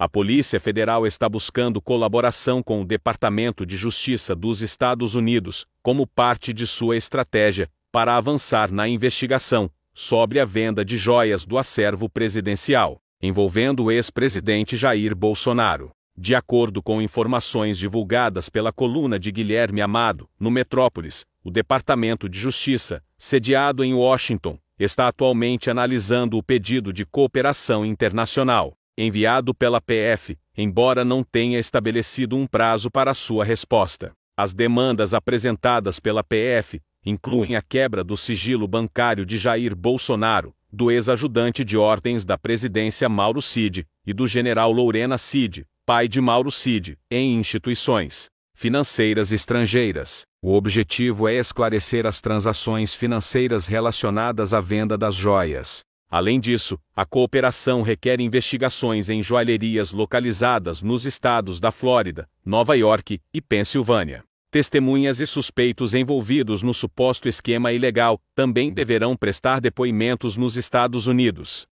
A Polícia Federal está buscando colaboração com o Departamento de Justiça dos Estados Unidos, como parte de sua estratégia para avançar na investigação sobre a venda de joias do acervo presidencial, envolvendo o ex-presidente Jair Bolsonaro. De acordo com informações divulgadas pela coluna de Guilherme Amado, no Metrópolis, o Departamento de Justiça, sediado em Washington, está atualmente analisando o pedido de cooperação internacional enviado pela PF, embora não tenha estabelecido um prazo para sua resposta. As demandas apresentadas pela PF incluem a quebra do sigilo bancário de Jair Bolsonaro, do ex-ajudante de ordens da presidência Mauro Cid e do general Lorena Cid, pai de Mauro Cid, em instituições financeiras estrangeiras. O objetivo é esclarecer as transações financeiras relacionadas à venda das joias, Além disso, a cooperação requer investigações em joalherias localizadas nos estados da Flórida, Nova York e Pensilvânia. Testemunhas e suspeitos envolvidos no suposto esquema ilegal também deverão prestar depoimentos nos Estados Unidos.